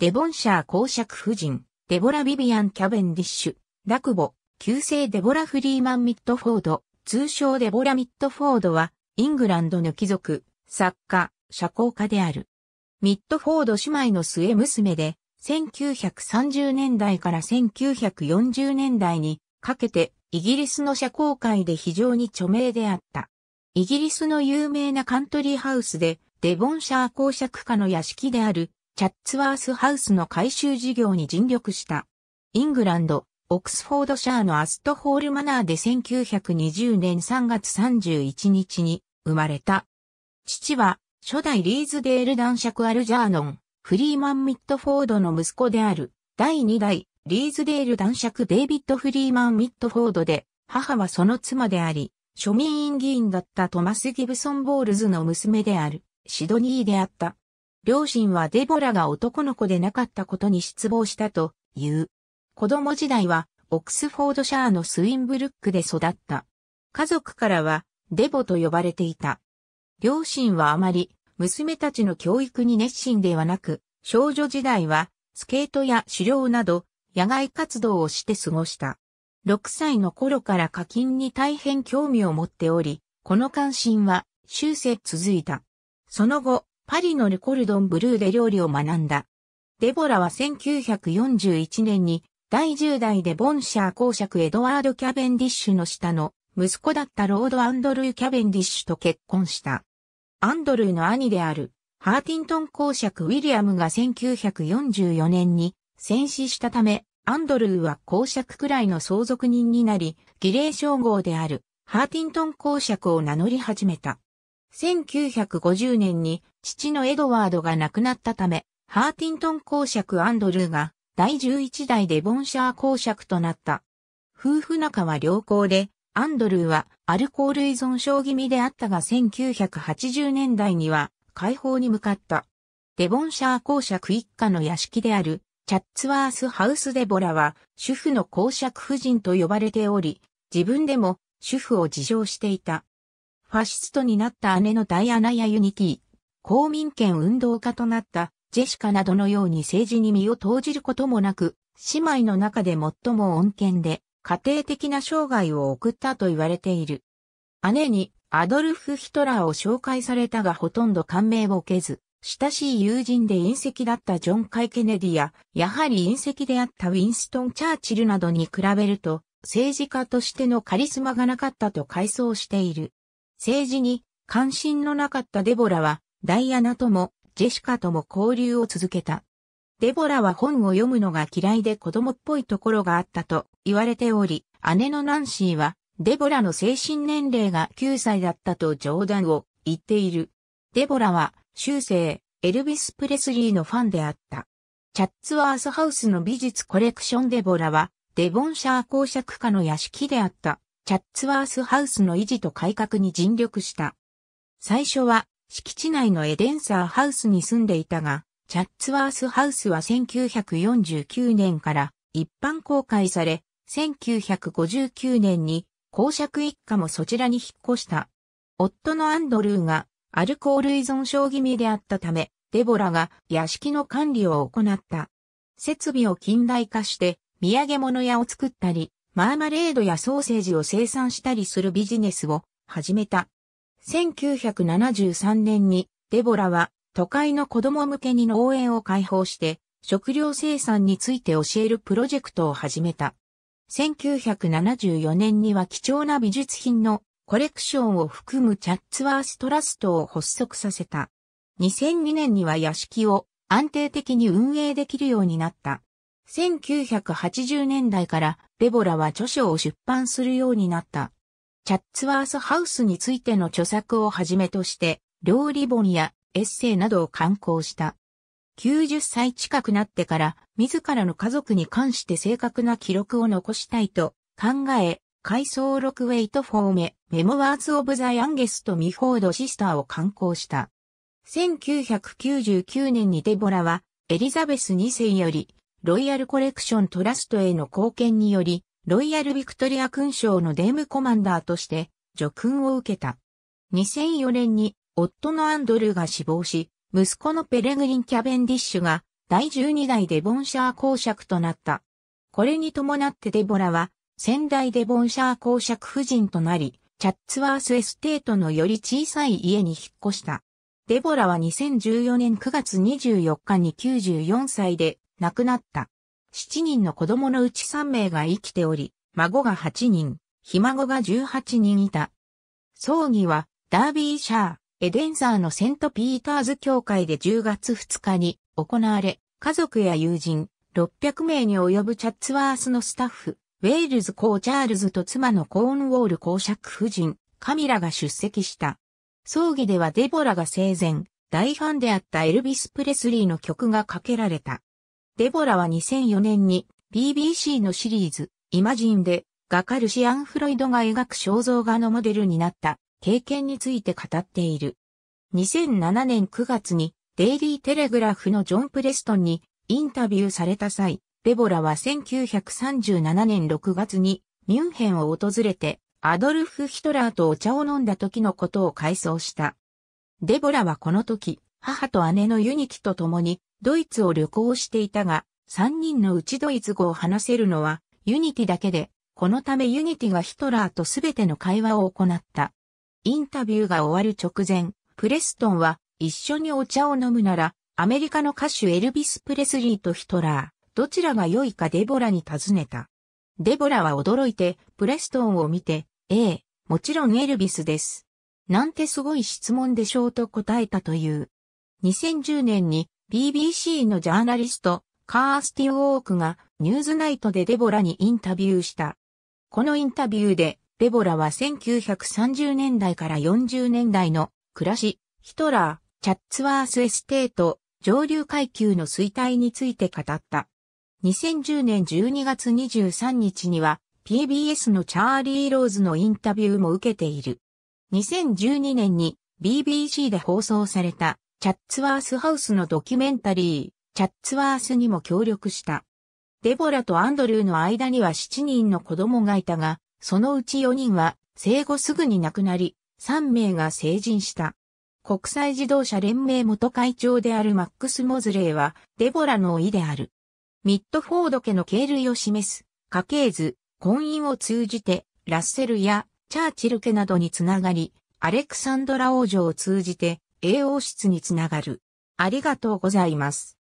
デボンシャー公爵夫人、デボラ・ビビアン・キャベンディッシュ、ラクボ、旧姓デボラ・フリーマン・ミッドフォード、通称デボラ・ミッドフォードは、イングランドの貴族、作家、社交家である。ミッドフォード姉妹の末娘で、1930年代から1940年代にかけてイギリスの社交界で非常に著名であった。イギリスの有名なカントリーハウスでデボンシャー公爵家の屋敷であるチャッツワースハウスの改修事業に尽力した。イングランド、オクスフォードシャーのアストホールマナーで1920年3月31日に生まれた。父は初代リーズデール男爵アルジャーノン、フリーマン・ミッドフォードの息子である、第2代、リーズデール男爵デイビッド・フリーマン・ミッドフォードで、母はその妻であり、庶民院議員だったトマス・ギブソン・ボールズの娘である、シドニーであった。両親はデボラが男の子でなかったことに失望したという。子供時代はオクスフォードシャーのスウィンブルックで育った。家族からはデボと呼ばれていた。両親はあまり娘たちの教育に熱心ではなく、少女時代はスケートや狩猟など野外活動をして過ごした。6歳の頃から課金に大変興味を持っており、この関心は終生続いた。その後、パリのルコルドンブルーで料理を学んだ。デボラは1941年に第10代でボンシャー公爵エドワード・キャベンディッシュの下の息子だったロード・アンドルー・キャベンディッシュと結婚した。アンドルーの兄であるハーティントン公爵ウィリアムが1944年に戦死したため、アンドルーは公爵くらいの相続人になり、儀礼称号であるハーティントン公爵を名乗り始めた。1950年に父のエドワードが亡くなったため、ハーティントン公爵アンドルーが第11代デボンシャー公爵となった。夫婦仲は良好で、アンドルーはアルコール依存症気味であったが1980年代には解放に向かった。デボンシャー公爵一家の屋敷であるチャッツワースハウスデボラは主婦の公爵夫人と呼ばれており、自分でも主婦を自称していた。ファシストになった姉のダイアナやユニティ、公民権運動家となったジェシカなどのように政治に身を投じることもなく、姉妹の中で最も穏健で、家庭的な生涯を送ったと言われている。姉にアドルフ・ヒトラーを紹介されたがほとんど感銘を受けず、親しい友人で隕石だったジョン・カイ・ケネディや、やはり隕石であったウィンストン・チャーチルなどに比べると、政治家としてのカリスマがなかったと回想している。政治に関心のなかったデボラは、ダイアナとも、ジェシカとも交流を続けた。デボラは本を読むのが嫌いで子供っぽいところがあったと言われており、姉のナンシーは、デボラの精神年齢が9歳だったと冗談を言っている。デボラは、終生エルビス・プレスリーのファンであった。チャッツワースハウスの美術コレクションデボラは、デボンシャー公爵家の屋敷であった。チャッツワースハウスの維持と改革に尽力した。最初は敷地内のエデンサーハウスに住んでいたが、チャッツワースハウスは1949年から一般公開され、1959年に公爵一家もそちらに引っ越した。夫のアンドルーがアルコール依存症気味であったため、デボラが屋敷の管理を行った。設備を近代化して、土産物屋を作ったり、マーマレードやソーセージを生産したりするビジネスを始めた。1973年にデボラは都会の子供向けに農園を開放して食料生産について教えるプロジェクトを始めた。1974年には貴重な美術品のコレクションを含むチャッツワーストラストを発足させた。2002年には屋敷を安定的に運営できるようになった。1980年代からデボラは著書を出版するようになった。チャッツワースハウスについての著作をはじめとして、料理本やエッセイなどを刊行した。90歳近くなってから自らの家族に関して正確な記録を残したいと考え、回想6ウェイトフォーメ、メモワーズ・オブ・ザ・ヤンゲスト・ミフォード・シスターを刊行した。1999年にデボラはエリザベス2世よりロイヤルコレクショントラストへの貢献により、ロイヤルビクトリア勲章のデームコマンダーとして、助勲を受けた。2004年に、夫のアンドルが死亡し、息子のペレグリン・キャベンディッシュが、第12代デボンシャー公爵となった。これに伴ってデボラは、先代デボンシャー公爵夫人となり、チャッツワースエステートのより小さい家に引っ越した。デボラは2014年9月24日に94歳で亡くなった。7人の子供のうち3名が生きており、孫が8人、ひ孫が18人いた。葬儀は、ダービーシャー、エデンサーのセントピーターズ教会で10月2日に行われ、家族や友人、600名に及ぶチャッツワースのスタッフ、ウェールズ公チャールズと妻のコーンウォール公爵夫人、カミラが出席した。葬儀ではデボラが生前、大ファンであったエルビス・プレスリーの曲がかけられた。デボラは2004年に BBC のシリーズ、イマジンで画家ルシアン・フロイドが描く肖像画のモデルになった経験について語っている。2007年9月にデイリー・テレグラフのジョン・プレストンにインタビューされた際、デボラは1937年6月にミュンヘンを訪れてアドルフ・ヒトラーとお茶を飲んだ時のことを回想した。デボラはこの時、母と姉のユニキと共にドイツを旅行していたが、3人のうちドイツ語を話せるのは、ユニティだけで、このためユニティがヒトラーとすべての会話を行った。インタビューが終わる直前、プレストンは、一緒にお茶を飲むなら、アメリカの歌手エルビス・プレスリーとヒトラー、どちらが良いかデボラに尋ねた。デボラは驚いて、プレストンを見て、ええ、もちろんエルビスです。なんてすごい質問でしょうと答えたという。2010年に BBC のジャーナリスト、カースティン・ウォークがニューズナイトでデボラにインタビューした。このインタビューで、デボラは1930年代から40年代の暮らし、ヒトラー、チャッツワースエステート、上流階級の衰退について語った。2010年12月23日には PBS のチャーリー・ローズのインタビューも受けている。2012年に BBC で放送されたチャッツワースハウスのドキュメンタリー、チャッツワースにも協力した。デボラとアンドルーの間には7人の子供がいたが、そのうち4人は生後すぐに亡くなり、3名が成人した。国際自動車連盟元会長であるマックス・モズレーは、デボラの意である。ミッドフォード家の経類を示す、家系図、婚姻を通じて、ラッセルやチャーチル家などにつながり、アレクサンドラ王女を通じて、栄養室につながる。ありがとうございます。